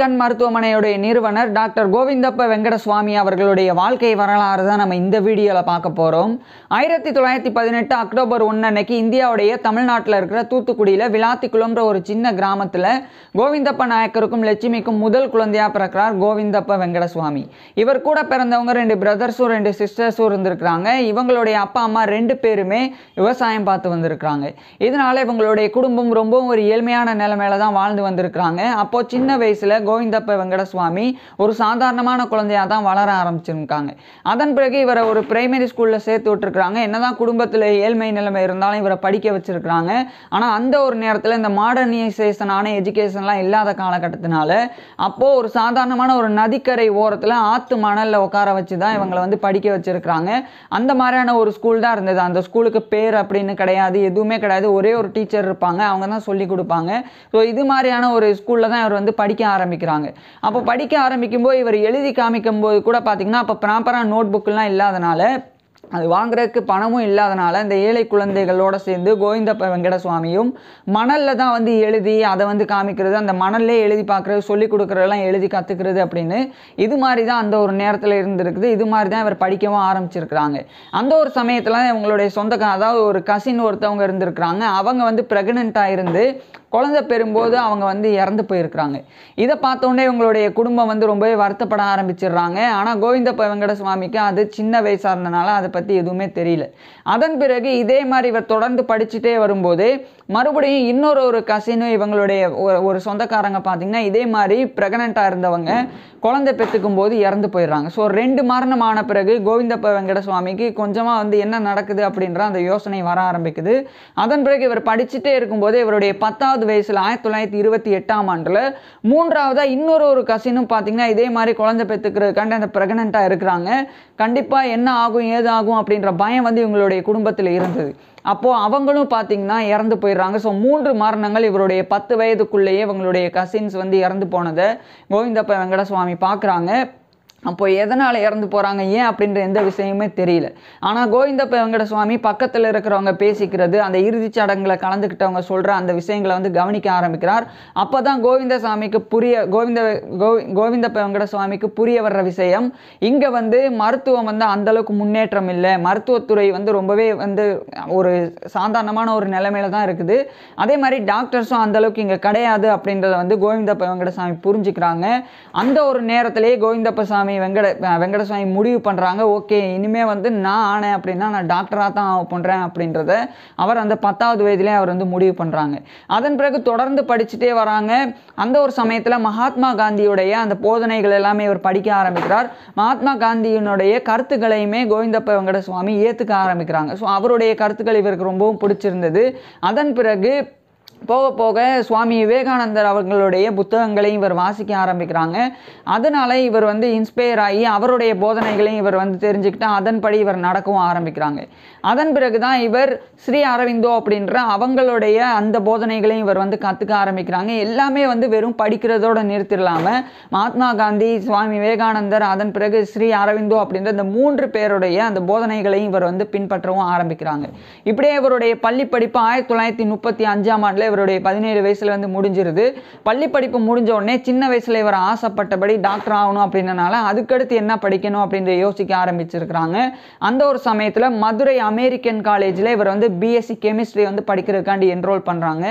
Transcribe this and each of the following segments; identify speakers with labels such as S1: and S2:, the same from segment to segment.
S1: கண் மருத்துவமனையுடைய நிறுவனர் டாக்டர் கோவிந்தப்ப வெங்கடசுவாமி அவர்களுடைய வாழ்க்கை வரலாறு தான் நம்ம இந்த வீடியோவில் பார்க்க போகிறோம் ஆயிரத்தி தொள்ளாயிரத்தி பதினெட்டு அக்டோபர் ஒன்று அன்னைக்கு இந்தியாவுடைய தமிழ்நாட்டில் இருக்கிற தூத்துக்குடியில் விளாத்திக்குளம்ன்ற ஒரு சின்ன கிராமத்தில் கோவிந்தப்ப நாயக்கருக்கும் லட்சுமிக்கும் முதல் குழந்தையாக பிறக்கிறார் கோவிந்தப்ப வெங்கடசுவாமி இவர் கூட பிறந்தவங்க ரெண்டு பிரதர்ஸும் ரெண்டு சிஸ்டர்ஸும் இருந்திருக்கிறாங்க இவங்களுடைய அப்பா அம்மா ரெண்டு பேருமே விவசாயம் பார்த்து வந்திருக்கிறாங்க இதனால் இவங்களுடைய குடும்பம் ரொம்பவும் ஒரு ஏழ்மையான நிலைமையில தான் வாழ்ந்து வந்திருக்கிறாங்க அப்போது சின்ன வயசில் கோவிந்தப்ப வெங்கடசுவாமி ஒரு சாதாரணமான குழந்தையாக தான் வளர ஆரம்பிச்சிருக்காங்க அதன் பிறகு இவரை ஒரு பிரைமரி ஸ்கூலில் சேர்த்து விட்டுருக்குறாங்க என்னதான் குடும்பத்தில் ஏழ்மை நிலைமை இருந்தாலும் இவரை படிக்க வச்சுருக்குறாங்க ஆனால் அந்த ஒரு நேரத்தில் இந்த மாடர்னைசேஷனான எஜுகேஷன்லாம் இல்லாத காலகட்டத்தினால அப்போது ஒரு சாதாரணமான ஒரு நதிக்கரை ஓரத்தில் ஆற்று மணலில் உட்கார வச்சு தான் இவங்களை வந்து படிக்க வச்சுருக்குறாங்க அந்த மாதிரியான ஒரு ஸ்கூல் தான் இருந்தது அந்த ஸ்கூலுக்கு பேர் அப்படின்னு கிடையாது எதுவுமே கிடையாது ஒரே ஒரு டீச்சர் இருப்பாங்க அவங்க தான் சொல்லி கொடுப்பாங்க ஸோ இது மாதிரியான ஒரு ஸ்கூலில் தான் இவர் வந்து படிக்க ஆரம்பி ஆரம்பிக்கிறாங்க அப்போ படிக்க ஆரம்பிக்கும்போது இவர் எழுதி காமிக்கும்போது கூட பார்த்தீங்கன்னா அப்போ ப்ராப்பராக நோட் புக்கெலாம் இல்லாதனால அது வாங்குறதுக்கு பணமும் இல்லாதனால இந்த ஏழை குழந்தைகளோடு சேர்ந்து கோவிந்த வெங்கட சுவாமியும் மணலில் தான் வந்து எழுதி அதை வந்து காமிக்கிறது அந்த மணல்லே எழுதி பார்க்குறது சொல்லி கொடுக்குறதெல்லாம் எழுதி கற்றுக்கிறது அப்படின்னு இது மாதிரி தான் அந்த ஒரு நேரத்தில் இருந்திருக்குது இது மாதிரி தான் இவர் படிக்கவும் ஆரம்பிச்சிருக்கிறாங்க அந்த ஒரு சமயத்தில் இவங்களுடைய சொந்த அதாவது ஒரு கசின் ஒருத்தவங்க இருந்திருக்கிறாங்க அவங்க வந்து ப்ரெக்னெண்ட்டாக இருந்து குழந்தை பெறும்போது அவங்க வந்து இறந்து போயிருக்கிறாங்க இதை பார்த்தோன்னே இவங்களுடைய குடும்பம் வந்து ரொம்பவே வருத்தப்பட ஆரம்பிச்சிடுறாங்க ஆனால் கோவிந்த வெங்கட சுவாமிக்கு அது சின்ன வயசாக இருந்தனால அதை பற்றி எதுவுமே தெரியல அதன் பிறகு இதே மாதிரி இவர் தொடர்ந்து படிச்சுட்டே வரும்போது மறுபடியும் இன்னொரு ஒரு கசினு இவங்களுடைய ஒரு சொந்தக்காரங்க பார்த்தீங்கன்னா இதே மாதிரி ப்ரெக்னெண்ட்டாக இருந்தவங்க குழந்தை பெற்றுக்கும் போது இறந்து போயிடுறாங்க ஸோ ரெண்டு மரணம் ஆன பிறகு கோவிந்தப்ப வெங்கட சுவாமிக்கு கொஞ்சமாக வந்து என்ன நடக்குது அப்படின்ற அந்த யோசனை வர ஆரம்பிக்குது அதன் பிறகு இவர் படிச்சுட்டே இருக்கும்போது இவருடைய பத்தாவது வயசில் ஆயிரத்தி தொள்ளாயிரத்தி இருபத்தி எட்டாம் ஆண்டில் மூன்றாவதாக இன்னொரு ஒரு கசினும் பார்த்தீங்கன்னா இதே மாதிரி குழந்தை பெற்றுக்கிறதுக்காண்டி அந்த ப்ரெக்னெண்ட்டாக இருக்கிறாங்க கண்டிப்பாக என்ன ஆகும் ஏது ஆகும் அப்படின்ற பயம் வந்து இவங்களுடைய இவருடைய குடும்பத்தில் இருந்தது அப்போது அவங்களும் பார்த்திங்கன்னா இறந்து போயிடுறாங்க ஸோ மூன்று மரணங்கள் இவருடைய பத்து வயதுக்குள்ளேயே இவங்களுடைய கசின்ஸ் வந்து இறந்து போனதை கோவிந்தப்ப வெங்கடசுவாமி பார்க்குறாங்க அப்போ எதனால் இறந்து போகிறாங்க ஏன் அப்படின்ற எந்த விஷயமுமே தெரியல ஆனால் கோவிந்த வெங்கட சுவாமி பக்கத்தில் இருக்கிறவங்க பேசிக்கிறது அந்த இறுதிச் சடங்கில் கலந்துக்கிட்டவங்க சொல்கிற அந்த விஷயங்களை வந்து கவனிக்க ஆரம்பிக்கிறார் அப்போ தான் கோவிந்த சாமிக்கு புரிய கோவிந்த கோவிந்த வெங்கட சுவாமிக்கு புரிய வர்ற விஷயம் இங்கே வந்து மருத்துவம் வந்து அந்தளவுக்கு முன்னேற்றம் இல்லை மருத்துவத்துறை வந்து ரொம்பவே வந்து ஒரு சாதாரணமான ஒரு நிலைமையில தான் இருக்குது அதே மாதிரி டாக்டர்ஸும் அந்தளவுக்கு இங்கே கிடையாது அப்படின்றத வந்து கோவிந்த வெங்கட சுவாமி புரிஞ்சுக்கிறாங்க அந்த ஒரு நேரத்திலேயே கோவிந்தப்ப சாமி வெங்கடசாமி வெங்கட வெங்கடசாமி முடிவு பண்ணுறாங்க ஓகே இனிமேல் வந்து நான் ஆனேன் அப்படின்னா நான் டாக்டராக தான் பண்ணுறேன் அப்படின்றத அவர் அந்த பத்தாவது வயதிலே அவர் வந்து முடிவு பண்ணுறாங்க அதன் பிறகு தொடர்ந்து படிச்சுட்டே வராங்க அந்த ஒரு சமயத்தில் மகாத்மா காந்தியுடைய அந்த போதனைகள் எல்லாமே இவர் படிக்க ஆரம்பிக்கிறார் மகாத்மா காந்தியினுடைய கருத்துக்களையுமே கோவிந்தப்ப வெங்கட சுவாமி ஏற்றுக்க ஆரம்பிக்கிறாங்க ஸோ அவருடைய கருத்துக்கள் இவருக்கு ரொம்பவும் பிடிச்சிருந்தது அதன் பிறகு போக போக சுவாமி விவேகானந்தர் அவர்களுடைய புத்தகங்களையும் இவர் வாசிக்க ஆரம்பிக்கிறாங்க அதனால் இவர் வந்து இன்ஸ்பயர் ஆகி அவருடைய போதனைகளையும் இவர் வந்து தெரிஞ்சுக்கிட்டு அதன்படி இவர் நடக்கவும் ஆரம்பிக்கிறாங்க அதன் பிறகு தான் இவர் ஸ்ரீ அரவிந்தோ அப்படின்ற அவங்களுடைய அந்த போதனைகளையும் இவர் வந்து கற்றுக்க ஆரம்பிக்கிறாங்க எல்லாமே வந்து வெறும் படிக்கிறதோட நிறுத்திடலாமல் மகாத்மா காந்தி சுவாமி விவேகானந்தர் அதன் பிறகு ஸ்ரீ அரவிந்தோ அப்படின்ற இந்த மூன்று பேருடைய அந்த போதனைகளையும் இவர் வந்து பின்பற்றவும் ஆரம்பிக்கிறாங்க இப்படியே இவருடைய பள்ளி படிப்பு ஆயிரத்தி தொள்ளாயிரத்தி முப்பத்தி அஞ்சாம் ஆண்டில் இவருடைய பதினேழு வயசில் வந்து முடிஞ்சிருது பள்ளி படிப்பு முடிஞ்ச உடனே சின்ன வயசில் இவர் ஆசைப்பட்டபடி டாக்டர் ஆகணும் அப்படின்றனால அதுக்கடுத்து என்ன படிக்கணும் அப்படின்ற யோசிக்க ஆரம்பிச்சிருக்கிறாங்க அந்த ஒரு சமயத்தில் மதுரை அமெரிக்கன் காலேஜில் இவர் வந்து பிஎஸ்சி கெமிஸ்ட்ரி வந்து படிக்கிறதுக்காண்டி என்ரோல் பண்ணுறாங்க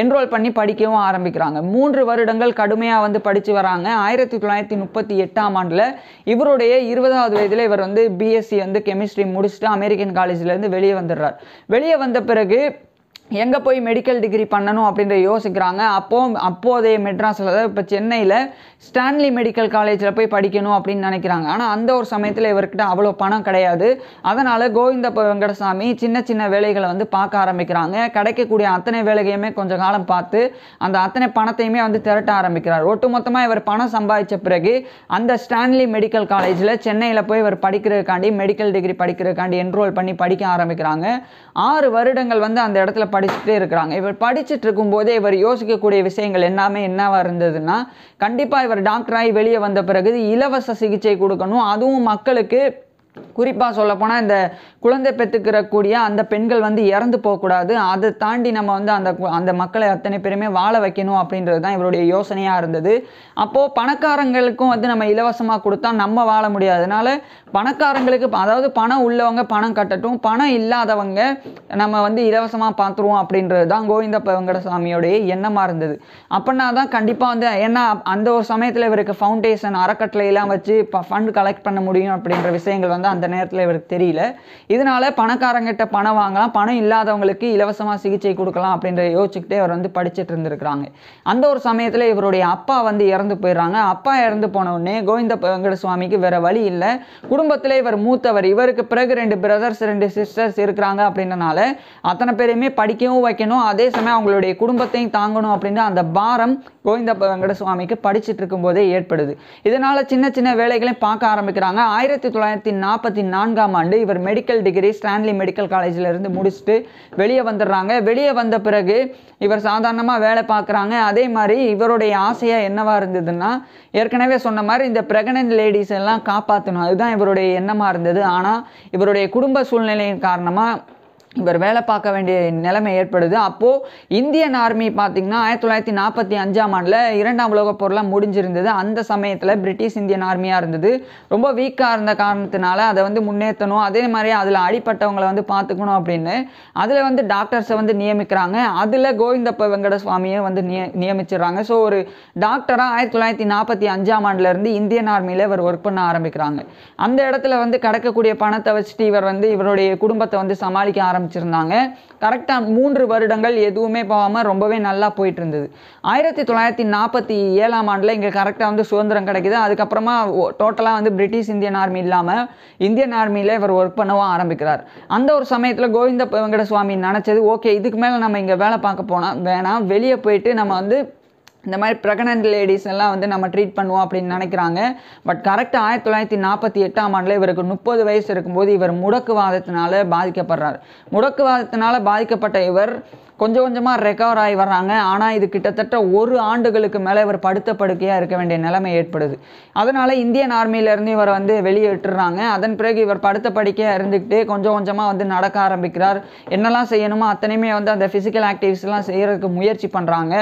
S1: என்ரோல் பண்ணி படிக்கவும் ஆரம்பிக்கிறாங்க மூன்று வருடங்கள் கடுமையாக வந்து படித்து வராங்க ஆயிரத்தி தொள்ளாயிரத்தி முப்பத்தி எட்டாம் ஆண்டில் இவருடைய இருபதாவது வயதில் இவர் வந்து பிஎஸ்சி வந்து கெமிஸ்ட்ரி முடிச்சுட்டு அமெரிக்கன் காலேஜ்லேருந்து வெளியே வந்துடுறார் வெளியே வந்த பிறகு எங்கே போய் மெடிக்கல் டிகிரி பண்ணணும் அப்படின்ற யோசிக்கிறாங்க அப்போ அப்போதைய மெட்ராஸில் இப்போ சென்னையில் ஸ்டான்லி மெடிக்கல் காலேஜில் போய் படிக்கணும் அப்படின்னு நினைக்கிறாங்க ஆனால் அந்த ஒரு சமயத்தில் இவர்கிட்ட அவ்வளோ பணம் கிடையாது அதனால் கோவிந்த வெங்கடசாமி சின்ன சின்ன வேலைகளை வந்து பார்க்க ஆரம்பிக்கிறாங்க கிடைக்கக்கூடிய அத்தனை வேலைகையுமே கொஞ்சம் காலம் பார்த்து அந்த அத்தனை பணத்தையுமே வந்து திரட்ட ஆரம்பிக்கிறார் ஒட்டுமொத்தமாக இவர் பணம் சம்பாதிச்ச பிறகு அந்த ஸ்டான்லி மெடிக்கல் காலேஜில் சென்னையில் போய் இவர் படிக்கிறதுக்காண்டி மெடிக்கல் டிகிரி படிக்கிறதுக்காண்டி என்ரோல் பண்ணி படிக்க ஆரம்பிக்கிறாங்க ஆறு வருடங்கள் வந்து அந்த இடத்துல படி படிச்சுட்டே இருக்கிறாங்க இவர் படிச்சுட்டு இருக்கும்போதே இவர் யோசிக்கக்கூடிய விஷயங்கள் எல்லாமே என்னவாக இருந்ததுன்னா கண்டிப்பாக இவர் டாக்டராகி வெளியே வந்த பிறகு இலவச சிகிச்சை கொடுக்கணும் அதுவும் மக்களுக்கு குறிப்பாக போனால் இந்த குழந்தை பெற்றுக்கிறக்கூடிய அந்த பெண்கள் வந்து இறந்து போகக்கூடாது அதை தாண்டி நம்ம வந்து அந்த அந்த மக்களை அத்தனை பேருமே வாழ வைக்கணும் அப்படின்றது தான் இவருடைய யோசனையாக இருந்தது அப்போது பணக்காரங்களுக்கும் வந்து நம்ம இலவசமாக கொடுத்தா நம்ம வாழ முடியாது அதனால் பணக்காரங்களுக்கு அதாவது பணம் உள்ளவங்க பணம் கட்டட்டும் பணம் இல்லாதவங்க நம்ம வந்து இலவசமாக பார்த்துருவோம் அப்படின்றது தான் கோவிந்த வெங்கடசாமியோடைய எண்ணமாக இருந்தது அப்படின்னா தான் கண்டிப்பாக வந்து ஏன்னா அந்த ஒரு சமயத்தில் இவருக்கு ஃபவுண்டேஷன் அறக்கட்டளையெல்லாம் வச்சு ஃபண்ட் கலெக்ட் பண்ண முடியும் அப்படின்ற விஷயங்கள் வந்து வந்து அந்த நேரத்தில் இவருக்கு தெரியல இதனால் பணக்காரங்கிட்ட பணம் வாங்கலாம் பணம் இல்லாதவங்களுக்கு இலவசமாக சிகிச்சை கொடுக்கலாம் அப்படின்ற யோசிச்சுக்கிட்டே அவர் வந்து படிச்சுட்டு இருந்திருக்கிறாங்க அந்த ஒரு சமயத்தில் இவருடைய அப்பா வந்து இறந்து போயிடுறாங்க அப்பா இறந்து போன உடனே கோவிந்த வெங்கட சுவாமிக்கு வேறு வழி இல்லை குடும்பத்தில் இவர் மூத்தவர் இவருக்கு பிறகு ரெண்டு பிரதர்ஸ் ரெண்டு சிஸ்டர்ஸ் இருக்கிறாங்க அப்படின்றனால அத்தனை பேரையுமே படிக்கவும் வைக்கணும் அதே சமயம் அவங்களுடைய குடும்பத்தையும் தாங்கணும் அப்படின்ற அந்த பாரம் கோவிந்த வெங்கட சுவாமிக்கு படிச்சுட்டு இருக்கும்போதே ஏற்படுது இதனால சின்ன சின்ன வேலைகளையும் பார்க்க ஆரம்பிக்கிறாங்க ஆயிரத்தி தொள்ளாயிரத்தி நாலு நாற்பத்தி நான்காம் ஆண்டு இவர் மெடிக்கல் டிகிரி ஸ்டான்லி மெடிக்கல் காலேஜில் இருந்து முடிச்சுட்டு வெளியே வந்துடுறாங்க வெளியே வந்த பிறகு இவர் சாதாரணமாக வேலை பார்க்குறாங்க அதே மாதிரி இவருடைய ஆசையாக என்னவாக இருந்ததுன்னா ஏற்கனவே சொன்ன மாதிரி இந்த பிரெக்னென்ட் லேடிஸ் எல்லாம் காப்பாற்றணும் அதுதான் இவருடைய எண்ணமாக இருந்தது ஆனால் இவருடைய குடும்ப சூழ்நிலையின் காரணமாக இவர் வேலை பார்க்க வேண்டிய நிலைமை ஏற்படுது அப்போது இந்தியன் ஆர்மி பார்த்திங்கன்னா ஆயிரத்தி தொள்ளாயிரத்தி நாற்பத்தி அஞ்சாம் ஆண்டில் இரண்டாம் உலகப் பொருளாக முடிஞ்சிருந்தது அந்த சமயத்தில் பிரிட்டிஷ் இந்தியன் ஆர்மியாக இருந்தது ரொம்ப வீக்காக இருந்த காரணத்தினால அதை வந்து முன்னேற்றணும் அதே மாதிரி அதில் அடிப்பட்டவங்களை வந்து பார்த்துக்கணும் அப்படின்னு அதில் வந்து டாக்டர்ஸை வந்து நியமிக்கிறாங்க அதில் கோவிந்தப்ப வெங்கட சுவாமியை வந்து நிய நியமிச்சிடுறாங்க ஸோ ஒரு டாக்டராக ஆயிரத்தி தொள்ளாயிரத்தி நாற்பத்தி அஞ்சாம் ஆண்டுலேருந்து இந்தியன் ஆர்மியில் இவர் ஒர்க் பண்ண ஆரம்பிக்கிறாங்க அந்த இடத்துல வந்து கிடைக்கக்கூடிய பணத்தை வச்சுட்டு இவர் வந்து இவருடைய குடும்பத்தை வந்து சமாளிக்க ஆரம்பி ஆரம்பிச்சிருந்தாங்க கரெக்டாக மூன்று வருடங்கள் எதுவுமே போகாமல் ரொம்பவே நல்லா போயிட்டு இருந்தது ஆயிரத்தி தொள்ளாயிரத்தி நாற்பத்தி ஏழாம் ஆண்டில் இங்கே கரெக்டாக வந்து சுதந்திரம் கிடைக்குது அதுக்கப்புறமா டோட்டலாக வந்து பிரிட்டிஷ் இந்தியன் ஆர்மி இல்லாமல் இந்தியன் ஆர்மியில் இவர் ஒர்க் பண்ணவும் ஆரம்பிக்கிறார் அந்த ஒரு சமயத்தில் கோவிந்த வெங்கட சுவாமி நினச்சது ஓகே இதுக்கு மேலே நம்ம இங்கே வேலை பார்க்க போனால் வேணாம் வெளியே போயிட்டு நம்ம வந்து இந்த மாதிரி ப்ரெக்னென்ட் லேடிஸ் எல்லாம் வந்து நம்ம ட்ரீட் பண்ணுவோம் அப்படின்னு நினைக்கிறாங்க பட் கரெக்டாக ஆயிரத்தி தொள்ளாயிரத்தி நாற்பத்தி எட்டாம் ஆண்டில் இவருக்கு முப்பது வயசு இருக்கும்போது இவர் முடக்குவாதத்தினால பாதிக்கப்படுறார் முடக்குவாதத்தினால பாதிக்கப்பட்ட இவர் கொஞ்சம் கொஞ்சமாக ரெக்கவர் ஆகி வர்றாங்க ஆனால் இது கிட்டத்தட்ட ஒரு ஆண்டுகளுக்கு மேலே இவர் படுத்த படுக்கையாக இருக்க வேண்டிய நிலைமை ஏற்படுது அதனால் இந்தியன் ஆர்மியிலேருந்து இவர் வந்து விட்டுறாங்க அதன் பிறகு இவர் படுத்த படுக்கையாக இருந்துக்கிட்டு கொஞ்சம் கொஞ்சமாக வந்து நடக்க ஆரம்பிக்கிறார் என்னெல்லாம் செய்யணுமோ அத்தனையுமே வந்து அந்த ஃபிசிக்கல் ஆக்டிவிட்டிஸ்லாம் செய்கிறதுக்கு முயற்சி பண்ணுறாங்க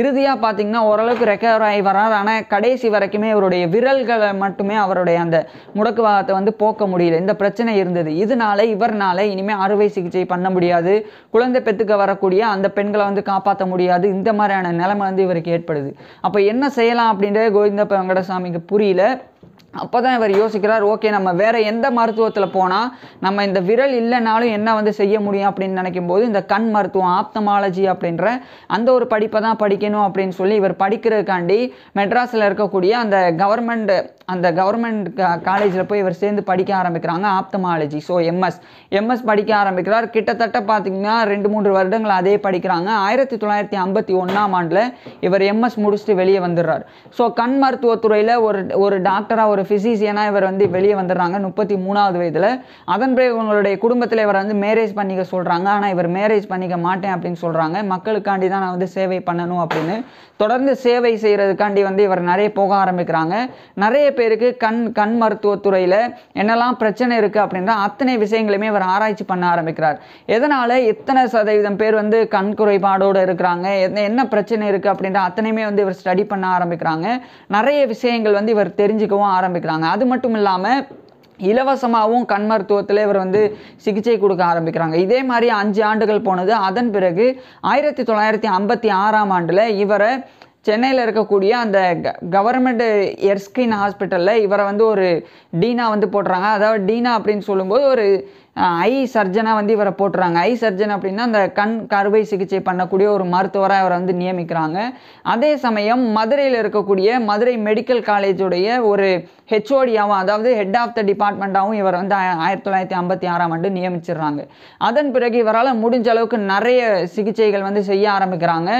S1: இறுதியாக பார்த்திங்கன்னா ஓரளவுக்கு ரெக்கவர் ஆகி வர்றார் ஆனால் கடைசி வரைக்குமே இவருடைய விரல்களை மட்டுமே அவருடைய அந்த முடக்குவாதத்தை வந்து போக்க முடியல இந்த பிரச்சனை இருந்தது இதனால இவர்னால இனிமேல் அறுவை சிகிச்சை பண்ண முடியாது குழந்தை பெற்றுக்க வரக்கூடிய ஏன் அந்த பெண்களை வந்து காப்பாற்ற முடியாது இந்த மாதிரியான நிலைமை வந்து இவருக்கு ஏற்படுது அப்போ என்ன செய்யலாம் அப்படின்றது கோவிந்தப்ப வெங்கடசாமிக்கு புரியல அப்போ தான் இவர் யோசிக்கிறார் ஓகே நம்ம வேறு எந்த மருத்துவத்தில் போனால் நம்ம இந்த விரல் இல்லைனாலும் என்ன வந்து செய்ய முடியும் அப்படின்னு நினைக்கும் போது இந்த கண் மருத்துவம் ஆப்தமாலஜி அப்படின்ற அந்த ஒரு படிப்பை தான் படிக்கணும் அப்படின்னு சொல்லி இவர் படிக்கிறதுக்காண்டி மெட்ராஸில் இருக்கக்கூடிய அந்த கவர்மெண்ட் அந்த கவர்மெண்ட் காலேஜில் போய் இவர் சேர்ந்து படிக்க ஆரம்பிக்கிறாங்க ஆப்தமாலஜி ஸோ எம்எஸ் எம்எஸ் படிக்க ஆரம்பிக்கிறார் கிட்டத்தட்ட பார்த்திங்கன்னா ரெண்டு மூன்று வருடங்கள் அதே படிக்கிறாங்க ஆயிரத்தி தொள்ளாயிரத்தி ஐம்பத்தி ஒன்றாம் ஆண்டில் இவர் எம்எஸ் முடிச்சுட்டு வெளியே வந்துடுறார் ஸோ கண் மருத்துவத்துறையில் ஒரு ஒரு டாக்டராக ஒரு ஃபிசிசியனாக இவர் வந்து வெளியே வந்துடுறாங்க முப்பத்தி மூணாவது வயதில் அதன் பிறகு இவங்களுடைய குடும்பத்தில் இவர் வந்து மேரேஜ் பண்ணிக்க சொல்கிறாங்க ஆனால் இவர் மேரேஜ் பண்ணிக்க மாட்டேன் அப்படின்னு சொல்கிறாங்க மக்களுக்காண்டி தான் நான் வந்து சேவை பண்ணணும் அப்படின்னு தொடர்ந்து சேவை செய்கிறதுக்காண்டி வந்து இவர் நிறைய போக ஆரம்பிக்கிறாங்க நிறைய பேருக்கு கண் கண் மருத்துவத்துறையில் என்னெல்லாம் பிரச்சனை இருக்குது அப்படின்ற அத்தனை விஷயங்களையுமே இவர் ஆராய்ச்சி பண்ண ஆரம்பிக்கிறார் எதனால் இத்தனை சதவீதம் பேர் வந்து கண் குறைபாடோடு இருக்கிறாங்க என்ன பிரச்சனை இருக்குது அப்படின்ற அத்தனையுமே வந்து இவர் ஸ்டடி பண்ண ஆரம்பிக்கிறாங்க நிறைய விஷயங்கள் வந்து இவர் தெரிஞ்சுக்கவும் ஆரம்பிக்கிறாங்க அது மட்டும் இல்லாமல் இலவசமாகவும் கண் மருத்துவத்தில் இவர் வந்து சிகிச்சை கொடுக்க ஆரம்பிக்கிறாங்க இதே மாதிரி அஞ்சு ஆண்டுகள் போனது அதன் பிறகு ஆயிரத்தி தொள்ளாயிரத்தி ஐம்பத்தி ஆறாம் ஆண்டில் இவரை சென்னையில் இருக்கக்கூடிய அந்த கவர்மெண்ட் எர்ஸ்கின் ஹாஸ்பிட்டலில் இவரை வந்து ஒரு டீனா வந்து போடுறாங்க அதாவது டீனா அப்படின்னு சொல்லும்போது ஒரு ஐ சர்ஜனாக வந்து இவரை போட்டுறாங்க ஐ சர்ஜன் அப்படின்னா அந்த கண் கருவை சிகிச்சை பண்ணக்கூடிய ஒரு மருத்துவராக இவரை வந்து நியமிக்கிறாங்க அதே சமயம் மதுரையில் இருக்கக்கூடிய மதுரை மெடிக்கல் காலேஜுடைய ஒரு ஹெச்ஓடியாகவும் அதாவது ஹெட் ஆஃப் த டிபார்ட்மெண்ட்டாகவும் இவர் வந்து ஆயிரத்தி தொள்ளாயிரத்தி ஐம்பத்தி ஆறாம் ஆண்டு நியமிச்சிடுறாங்க அதன் பிறகு இவரால் முடிஞ்ச அளவுக்கு நிறைய சிகிச்சைகள் வந்து செய்ய ஆரம்பிக்கிறாங்க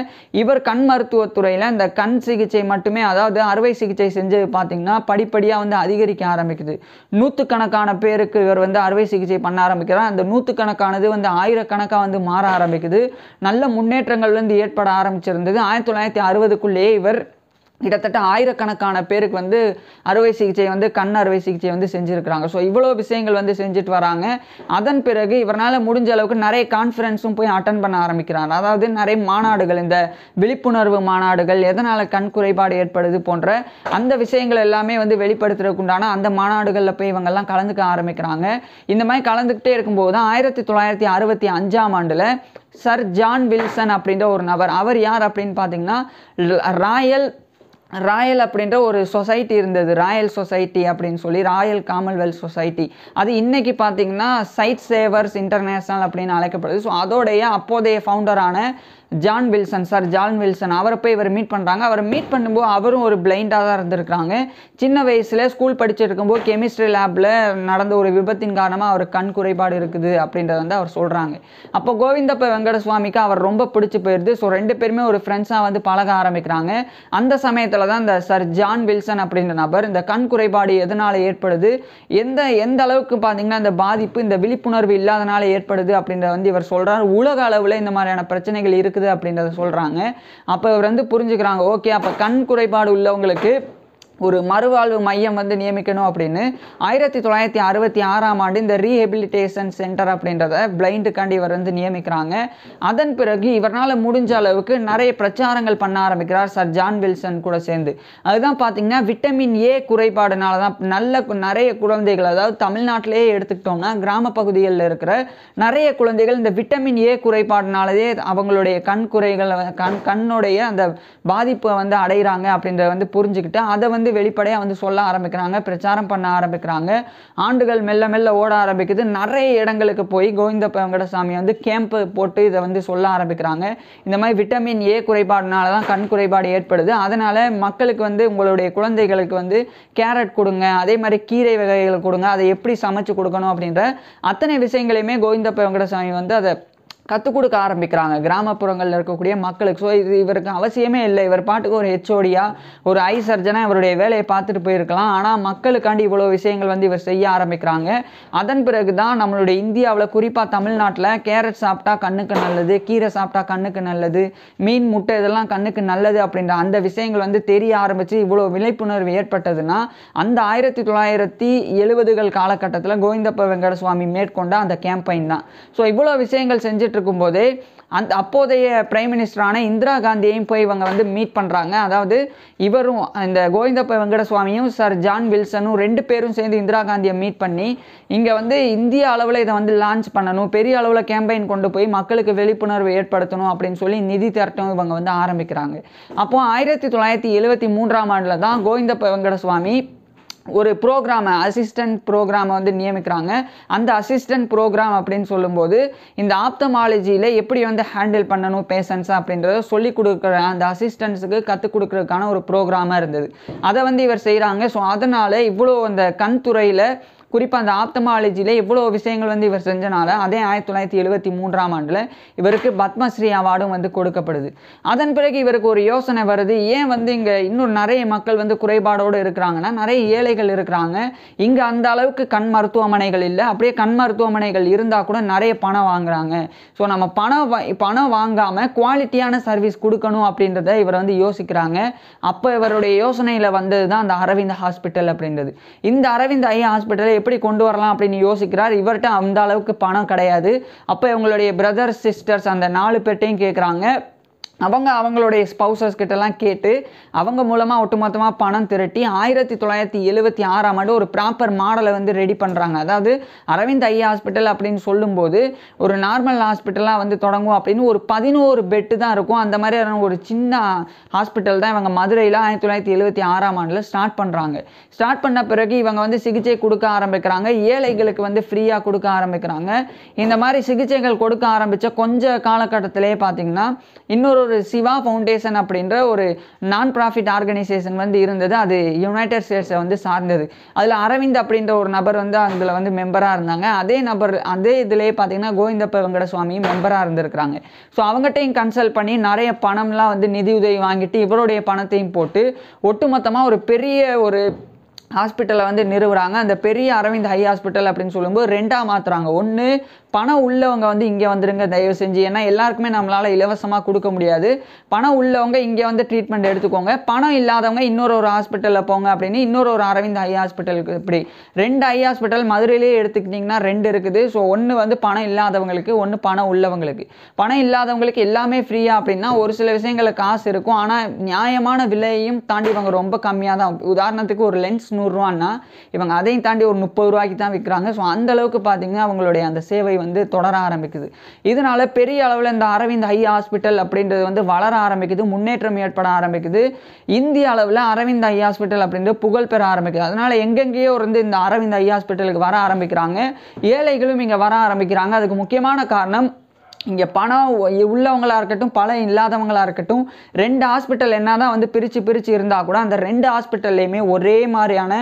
S1: இவர் கண் மருத்துவத்துறையில் இந்த கண் சிகிச்சை மட்டுமே அதாவது அறுவை சிகிச்சை செஞ்சு பார்த்திங்கன்னா படிப்படியாக வந்து அதிகரிக்க ஆரம்பிக்குது நூற்றுக்கணக்கான பேருக்கு இவர் வந்து அறுவை சிகிச்சை பண்ண ஆரம்பிக்கிறான் அந்த நூற்றுக்கணக்கானது வந்து ஆயிரக்கணக்காக வந்து மாற ஆரம்பிக்குது நல்ல முன்னேற்றங்கள் வந்து ஏற்பட ஆரம்பிச்சிருந்தது ஆயிரத்தி தொள்ளாயிரத்தி அறுபதுக்குள்ளேயே இவர் கிட்டத்தட்ட ஆயிரக்கணக்கான பேருக்கு வந்து அறுவை சிகிச்சை வந்து கண் அறுவை சிகிச்சை வந்து செஞ்சுருக்கிறாங்க ஸோ இவ்வளோ விஷயங்கள் வந்து செஞ்சுட்டு வராங்க அதன் பிறகு இவரால் முடிஞ்ச அளவுக்கு நிறைய கான்ஃபரன்ஸும் போய் அட்டன் பண்ண ஆரம்பிக்கிறார் அதாவது நிறைய மாநாடுகள் இந்த விழிப்புணர்வு மாநாடுகள் எதனால் கண் குறைபாடு ஏற்படுது போன்ற அந்த விஷயங்கள் எல்லாமே வந்து வெளிப்படுத்துறதுக்குண்டான அந்த மாநாடுகளில் போய் இவங்கெல்லாம் கலந்துக்க ஆரம்பிக்கிறாங்க இந்த மாதிரி கலந்துக்கிட்டே இருக்கும்போது ஆயிரத்தி தொள்ளாயிரத்தி அறுபத்தி அஞ்சாம் ஆண்டில் சர் ஜான் வில்சன் அப்படின்ற ஒரு நபர் அவர் யார் அப்படின்னு பார்த்தீங்கன்னா ராயல் ராயல் அப்படின்ற ஒரு சொசைட்டி இருந்தது ராயல் சொசைட்டி அப்படின்னு சொல்லி ராயல் காமன்வெல்த் சொசைட்டி அது இன்றைக்கி பார்த்திங்கன்னா சைட் சேவர்ஸ் இன்டர்நேஷ்னல் அப்படின்னு அழைக்கப்படுது ஸோ அதோடைய அப்போதைய ஃபவுண்டரான John Wilson sir John Wilson அவரை போய் இவர் மீட் பண்ணுறாங்க அவரை மீட் பண்ணும்போது அவரும் ஒரு பிளைண்டாக தான் இருந்திருக்கிறாங்க சின்ன வயசில் ஸ்கூல் படிச்சிருக்கும்போது கெமிஸ்ட்ரி லேபில் நடந்த ஒரு விபத்தின் காரணமாக அவர் கண் குறைபாடு இருக்குது அப்படின்றத வந்து அவர் சொல்கிறாங்க அப்போ கோவிந்தப்ப வெங்கடசுவாமிக்கு அவர் ரொம்ப பிடிச்சி போயிடுது ஸோ ரெண்டு பேருமே ஒரு ஃப்ரெண்ட்ஸாக வந்து பழக ஆரம்பிக்கிறாங்க அந்த சமயத்தில் தான் இந்த சார் ஜான் வில்சன் அப்படின்ற நபர் இந்த கண் குறைபாடு எதனால் ஏற்படுது எந்த எந்த அளவுக்கு பார்த்தீங்கன்னா அந்த பாதிப்பு இந்த விழிப்புணர்வு இல்லாதனால ஏற்படுது அப்படின்றத வந்து இவர் சொல்கிறார் உலக அளவில் இந்த மாதிரியான பிரச்சனைகள் இருக்குது வருது அப்படின்றத சொல்கிறாங்க அப்போ இவர் வந்து புரிஞ்சுக்கிறாங்க ஓகே அப்போ கண் குறைபாடு உள்ளவங்களுக்கு ஒரு மறுவாழ்வு மையம் வந்து நியமிக்கணும் அப்படின்னு ஆயிரத்தி தொள்ளாயிரத்தி அறுபத்தி ஆறாம் ஆண்டு இந்த ரீஹெபிலிட்டேஷன் சென்டர் அப்படின்றத காண்டி இவர் வந்து நியமிக்கிறாங்க அதன் பிறகு இவரால் முடிஞ்ச அளவுக்கு நிறைய பிரச்சாரங்கள் பண்ண ஆரம்பிக்கிறார் சார் ஜான் வில்சன் கூட சேர்ந்து அதுதான் பார்த்தீங்கன்னா விட்டமின் ஏ குறைபாடுனால தான் நல்ல நிறைய குழந்தைகள் அதாவது தமிழ்நாட்டிலேயே எடுத்துக்கிட்டோம்னா கிராம பகுதிகளில் இருக்கிற நிறைய குழந்தைகள் இந்த விட்டமின் ஏ குறைபாடுனாலே அவங்களுடைய கண் குறைகளை கண் கண்ணுடைய அந்த பாதிப்பை வந்து அடைகிறாங்க அப்படின்றத வந்து புரிஞ்சுக்கிட்டு அதை வந்து வெளிப்படையாக வந்து சொல்ல ஆரம்பிக்கிறாங்க பிரச்சாரம் பண்ண ஆரம்பிக்கிறாங்க ஆண்டுகள் மெல்ல மெல்ல ஓட ஆரம்பிக்குது நிறைய இடங்களுக்கு போய் கோவிந்த வெங்கடசாமி வந்து கேம்ப்பு போட்டு இதை வந்து சொல்ல ஆரம்பிக்கிறாங்க இந்த மாதிரி விட்டமின் ஏ குறைபாடுனால தான் கண் குறைபாடு ஏற்படுது அதனால் மக்களுக்கு வந்து உங்களுடைய குழந்தைகளுக்கு வந்து கேரட் கொடுங்க அதே மாதிரி கீரை வகைகள் கொடுங்க அதை எப்படி சமைச்சு கொடுக்கணும் அப்படின்ற அத்தனை விஷயங்களையுமே கோவிந்த வெங்கடசாமி வந்து அதை கற்றுக் கொடுக்க ஆரம்பிக்கிறாங்க கிராமப்புறங்களில் இருக்கக்கூடிய மக்களுக்கு ஸோ இது இவருக்கு அவசியமே இல்லை இவர் பாட்டுக்கு ஒரு ஹெச்ஓடியாக ஒரு ஐ சர்ஜனாக இவருடைய வேலையை பார்த்துட்டு போயிருக்கலாம் ஆனால் மக்களுக்காண்டி இவ்வளோ விஷயங்கள் வந்து இவர் செய்ய ஆரம்பிக்கிறாங்க அதன் பிறகு தான் நம்மளுடைய இந்தியாவில் குறிப்பாக தமிழ்நாட்டில் கேரட் சாப்பிட்டா கண்ணுக்கு நல்லது கீரை சாப்பிட்டா கண்ணுக்கு நல்லது மீன் முட்டை இதெல்லாம் கண்ணுக்கு நல்லது அப்படின்ற அந்த விஷயங்கள் வந்து தெரிய ஆரம்பித்து இவ்வளோ விழிப்புணர்வு ஏற்பட்டதுன்னா அந்த ஆயிரத்தி தொள்ளாயிரத்தி எழுபதுகள் காலகட்டத்தில் கோவிந்தப்ப வெங்கட சுவாமி மேற்கொண்ட அந்த கேம்பெயின் தான் ஸோ இவ்வளோ விஷயங்கள் செஞ்சுட்டு இருக்கும் போது அந்த அப்போதைய பிரைம் மினிஸ்டரான இந்திரா காந்தியையும் போய் இவங்க வந்து மீட் பண்ணுறாங்க அதாவது இவரும் இந்த கோவிந்தப்ப வெங்கடசுவாமியும் சார் ஜான் வில்சனும் ரெண்டு பேரும் சேர்ந்து இந்திரா காந்தியை மீட் பண்ணி இங்கே வந்து இந்திய அளவில் இதை வந்து லான்ச் பண்ணணும் பெரிய அளவில் கேம்பெயின் கொண்டு போய் மக்களுக்கு விழிப்புணர்வு ஏற்படுத்தணும் அப்படின்னு சொல்லி நிதி திரட்டம் இவங்க வந்து ஆரம்பிக்கிறாங்க அப்போது ஆயிரத்தி தொள்ளாயிரத்தி எழுபத்தி மூன்றாம் ஆண்டில் தான் கோவிந்தப்ப வெங்கடசுவாமி ஒரு ப்ரோக்ராமை அசிஸ்டன்ட் ப்ரோக்ராமை வந்து நியமிக்கிறாங்க அந்த அசிஸ்டன்ட் ப்ரோக்ராம் அப்படின்னு சொல்லும்போது இந்த ஆப்தமாலஜியில் எப்படி வந்து ஹேண்டில் பண்ணணும் பேஷன்ஸ் அப்படின்றத சொல்லி கொடுக்குற அந்த அசிஸ்டன்ஸுக்கு கற்றுக் கொடுக்குறதுக்கான ஒரு ப்ரோக்ராமாக இருந்தது அதை வந்து இவர் செய்கிறாங்க ஸோ அதனால் இவ்வளோ அந்த கண் துறையில் குறிப்பாக அந்த ஆப்தமாலஜியில் எவ்வளோ விஷயங்கள் வந்து இவர் செஞ்சனால அதே ஆயிரத்தி தொள்ளாயிரத்தி எழுபத்தி மூன்றாம் ஆண்டில் இவருக்கு பத்மஸ்ரீ அவார்டும் வந்து கொடுக்கப்படுது அதன் பிறகு இவருக்கு ஒரு யோசனை வருது ஏன் வந்து இங்கே இன்னும் நிறைய மக்கள் வந்து குறைபாடோடு இருக்கிறாங்கன்னா நிறைய ஏழைகள் இருக்கிறாங்க இங்கே அந்த அளவுக்கு கண் மருத்துவமனைகள் இல்லை அப்படியே கண் மருத்துவமனைகள் இருந்தால் கூட நிறைய பணம் வாங்குறாங்க ஸோ நம்ம பணம் பணம் வாங்காமல் குவாலிட்டியான சர்வீஸ் கொடுக்கணும் அப்படின்றத இவர் வந்து யோசிக்கிறாங்க அப்போ இவருடைய யோசனையில் வந்தது தான் அந்த அரவிந்த் ஹாஸ்பிட்டல் அப்படின்றது இந்த அரவிந்த் ஐ ஹாஸ்பிட்டலை எப்படி கொண்டு வரலாம் அப்படின்னு யோசிக்கிறார் இவர்கிட்ட அந்த அளவுக்கு பணம் கிடையாது அப்போ இவங்களுடைய பிரதர்ஸ் சிஸ்டர்ஸ் அந்த நாலு பேர்ட்டையும் கேட்குறாங்க அவங்க அவங்களுடைய ஸ்பௌசஸ் கிட்டலாம் கேட்டு அவங்க மூலமாக ஒட்டுமொத்தமாக பணம் திரட்டி ஆயிரத்தி தொள்ளாயிரத்தி எழுபத்தி ஆறாம் ஆண்டு ஒரு ப்ராப்பர் மாடலை வந்து ரெடி பண்ணுறாங்க அதாவது அரவிந்த் ஐ ஹாஸ்பிட்டல் அப்படின்னு சொல்லும்போது ஒரு நார்மல் ஹாஸ்பிட்டலாக வந்து தொடங்கும் அப்படின்னு ஒரு பதினோரு பெட்டு தான் இருக்கும் அந்த மாதிரி ஒரு சின்ன ஹாஸ்பிட்டல் தான் இவங்க மதுரையில் ஆயிரத்தி தொள்ளாயிரத்தி எழுபத்தி ஆறாம் ஆண்டில் ஸ்டார்ட் பண்ணுறாங்க ஸ்டார்ட் பண்ண பிறகு இவங்க வந்து சிகிச்சை கொடுக்க ஆரம்பிக்கிறாங்க ஏழைகளுக்கு வந்து ஃப்ரீயாக கொடுக்க ஆரம்பிக்கிறாங்க இந்த மாதிரி சிகிச்சைகள் கொடுக்க ஆரம்பித்த கொஞ்ச காலகட்டத்திலே பார்த்திங்கன்னா இன்னொரு ஒரு சிவா ஃபவுண்டேஷன் அப்படின்ற ஒரு நான் ப்ராஃபிட் ஆர்கனைசேஷன் வந்து இருந்தது அது யுனைடெட் ஸ்டேட்ஸை வந்து சார்ந்தது அதில் அரவிந்த் அப்படின்ற ஒரு நபர் வந்து அதில் வந்து மெம்பராக இருந்தாங்க அதே நபர் அதே இதுலேயே பார்த்தீங்கன்னா கோவிந்தப்ப வெங்கட சுவாமியும் மெம்பராக இருந்திருக்கிறாங்க ஸோ அவங்ககிட்டையும் கன்சல்ட் பண்ணி நிறைய பணம்லாம் வந்து நிதியுதவி வாங்கிட்டு இவருடைய பணத்தையும் போட்டு ஒட்டுமொத்தமாக ஒரு பெரிய ஒரு ஹாஸ்பிட்டலை வந்து நிறுவுறாங்க அந்த பெரிய அரவிந்த் ஹை ஹாஸ்பிட்டல் அப்படின்னு சொல்லும்போது ரெண்டாக மாற்றுறாங்க ஒன்று பணம் உள்ளவங்க வந்து இங்கே வந்துடுங்க தயவு செஞ்சு ஏன்னா எல்லாருக்குமே நம்மளால் இலவசமாக கொடுக்க முடியாது பணம் உள்ளவங்க இங்கே வந்து ட்ரீட்மெண்ட் எடுத்துக்கோங்க பணம் இல்லாதவங்க இன்னொரு ஒரு ஹாஸ்பிட்டலில் போங்க அப்படின்னு இன்னொரு ஒரு அரவிந்த் ஐ ஹாஸ்பிட்டலுக்கு இப்படி ரெண்டு ஐ ஹாஸ்பிட்டல் மதுரையிலேயே எடுத்துக்கிட்டிங்கன்னா ரெண்டு இருக்குது ஸோ ஒன்று வந்து பணம் இல்லாதவங்களுக்கு ஒன்று பணம் உள்ளவங்களுக்கு பணம் இல்லாதவங்களுக்கு எல்லாமே ஃப்ரீயாக அப்படின்னா ஒரு சில விஷயங்களில் காசு இருக்கும் ஆனால் நியாயமான விலையையும் தாண்டி இவங்க ரொம்ப கம்மியாக தான் உதாரணத்துக்கு ஒரு லென்ஸ் நூறுரூவான்னா இவங்க அதையும் தாண்டி ஒரு முப்பது ரூபாய்க்கு தான் விற்கிறாங்க ஸோ அந்தளவுக்கு பார்த்தீங்கன்னா அவங்களுடைய அந்த சேவை வந்து தொடர ஆரம்பிக்குது இதனால் பெரிய அளவில் இந்த அரவிந்த் ஐ ஹாஸ்பிட்டல் அப்படின்றது வந்து வளர ஆரம்பிக்குது முன்னேற்றம் ஏற்பட ஆரம்பிக்குது இந்திய அளவில் அரவிந்த் ஐ ஹாஸ்பிட்டல் அப்படின்றது புகழ் பெற ஆரம்பிக்குது அதனால் எங்கெங்கேயோ இருந்து இந்த அரவிந்த் ஐ ஹாஸ்பிட்டலுக்கு வர ஆரம்பிக்கிறாங்க ஏழைகளும் இங்கே வர ஆரம்பிக்கிறாங்க அதுக்கு முக்கியமான காரணம் இங்கே பணம் உள்ளவங்களாக இருக்கட்டும் பணம் இல்லாதவங்களாக இருக்கட்டும் ரெண்டு ஹாஸ்பிட்டல் என்ன தான் வந்து பிரித்து பிரித்து இருந்தால் கூட அந்த ரெண்டு ஹாஸ்பிட்டல்லையுமே ஒரே மாதிரியான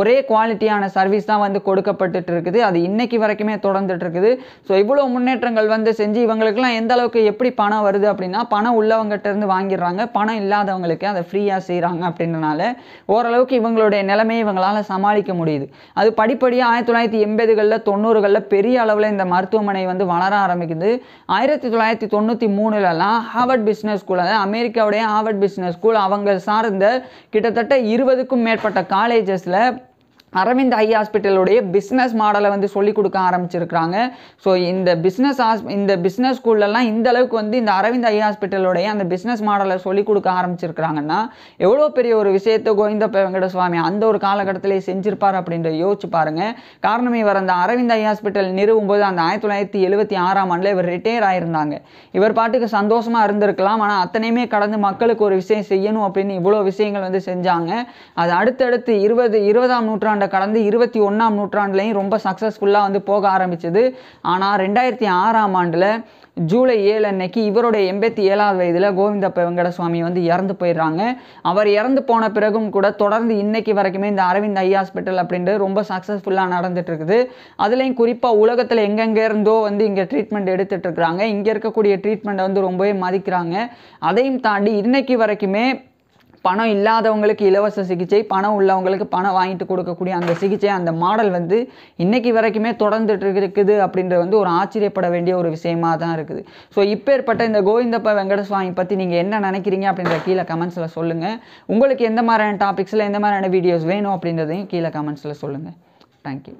S1: ஒரே குவாலிட்டியான சர்வீஸ் தான் வந்து கொடுக்கப்பட்டு இருக்குது அது இன்றைக்கி வரைக்குமே தொடர்ந்துட்டு இருக்குது ஸோ இவ்வளோ முன்னேற்றங்கள் வந்து செஞ்சு இவங்களுக்குலாம் எந்த அளவுக்கு எப்படி பணம் வருது அப்படின்னா பணம் உள்ளவங்ககிட்டருந்து வாங்கிடுறாங்க பணம் இல்லாதவங்களுக்கு அதை ஃப்ரீயாக செய்கிறாங்க அப்படின்றனால ஓரளவுக்கு இவங்களுடைய நிலைமையை இவங்களால் சமாளிக்க முடியுது அது படிப்படியாக ஆயிரத்தி தொள்ளாயிரத்தி எண்பதுகளில் தொண்ணூறுகளில் பெரிய அளவில் இந்த மருத்துவமனை வந்து வளர ஆரம்பிக்குது ஆயிரத்தி தொள்ளாயிரத்தி தொண்ணூற்றி மூணுலலாம் ஹார்வர்ட் பிஸ்னஸ் ஸ்கூலில் அமெரிக்காவுடைய ஹார்வர்ட் பிஸ்னஸ் ஸ்கூல் அவங்க சார்ந்த கிட்டத்தட்ட இருபதுக்கும் மேற்பட்ட காலேஜஸில் அரவிந்த் ஐ ஹாஸ்பிட்டலுடைய பிஸ்னஸ் மாடலை வந்து சொல்லிக் கொடுக்க ஆரம்பிச்சிருக்கிறாங்க ஸோ இந்த பிஸ்னஸ் ஹாஸ் இந்த பிஸ்னஸ் ஸ்கூல்லலாம் இந்த அளவுக்கு வந்து இந்த அரவிந்த் ஐ ஹாஸ்பிட்டலுடைய அந்த பிஸ்னஸ் மாடலை சொல்லிக் கொடுக்க ஆரம்பிச்சிருக்கிறாங்கன்னா எவ்வளோ பெரிய ஒரு விஷயத்தை கோவிந்த வெங்கட சுவாமி அந்த ஒரு காலகட்டத்தில் செஞ்சிருப்பார் அப்படின்ற யோசிச்சு பாருங்கள் காரணம் இவர் அந்த அரவிந்த் ஐ ஹாஸ்பிட்டல் நிறுவும் போது அந்த ஆயிரத்தி தொள்ளாயிரத்தி எழுபத்தி ஆறாம் ஆண்டில் இவர் ரிட்டையர் ஆயிருந்தாங்க இவர் பாட்டுக்கு சந்தோஷமாக இருந்திருக்கலாம் ஆனால் அத்தனையுமே கடந்து மக்களுக்கு ஒரு விஷயம் செய்யணும் அப்படின்னு இவ்வளோ விஷயங்கள் வந்து செஞ்சாங்க அது அடுத்தடுத்து இருபது இருபதாம் நூற்றாண்டு நூற்றாண்டை கடந்து இருபத்தி ஒன்றாம் நூற்றாண்டுலையும் ரொம்ப சக்ஸஸ்ஃபுல்லாக வந்து போக ஆரம்பித்தது ஆனால் ரெண்டாயிரத்தி ஆறாம் ஆண்டில் ஜூலை ஏழு அன்னைக்கு இவருடைய எண்பத்தி ஏழாவது வயதில் கோவிந்தப்ப வெங்கட சுவாமி வந்து இறந்து போயிடுறாங்க அவர் இறந்து போன பிறகும் கூட தொடர்ந்து இன்னைக்கு வரைக்குமே இந்த அரவிந்த் ஐ ஹாஸ்பிட்டல் அப்படின்றது ரொம்ப சக்ஸஸ்ஃபுல்லாக நடந்துகிட்ருக்குது அதுலேயும் குறிப்பாக உலகத்தில் எங்கெங்கே இருந்தோ வந்து இங்கே ட்ரீட்மெண்ட் எடுத்துகிட்டு இருக்கிறாங்க இங்கே இருக்கக்கூடிய ட்ரீட்மெண்ட்டை வந்து ரொம்பவே மதிக்கிறாங்க அதையும் தாண்டி இன்னைக்கு வரைக்குமே பணம் இல்லாதவங்களுக்கு இலவச சிகிச்சை பணம் உள்ளவங்களுக்கு பணம் வாங்கிட்டு கொடுக்கக்கூடிய அந்த சிகிச்சை அந்த மாடல் வந்து இன்றைக்கி வரைக்குமே தொடர்ந்துட்டு இருக்குது அப்படின்றது வந்து ஒரு ஆச்சரியப்பட வேண்டிய ஒரு விஷயமாக தான் இருக்குது ஸோ இப்போ ஏற்பட்ட இந்த கோவிந்தப்ப வெங்கட சுவாமி பற்றி நீங்கள் என்ன நினைக்கிறீங்க அப்படின்ற கீழே கமெண்ட்ஸில் சொல்லுங்கள் உங்களுக்கு எந்த மாதிரியான டாபிக்ஸில் எந்த மாதிரியான வீடியோஸ் வேணும் அப்படின்றதையும் கீழே கமெண்ட்ஸில் சொல்லுங்கள் தேங்க்யூ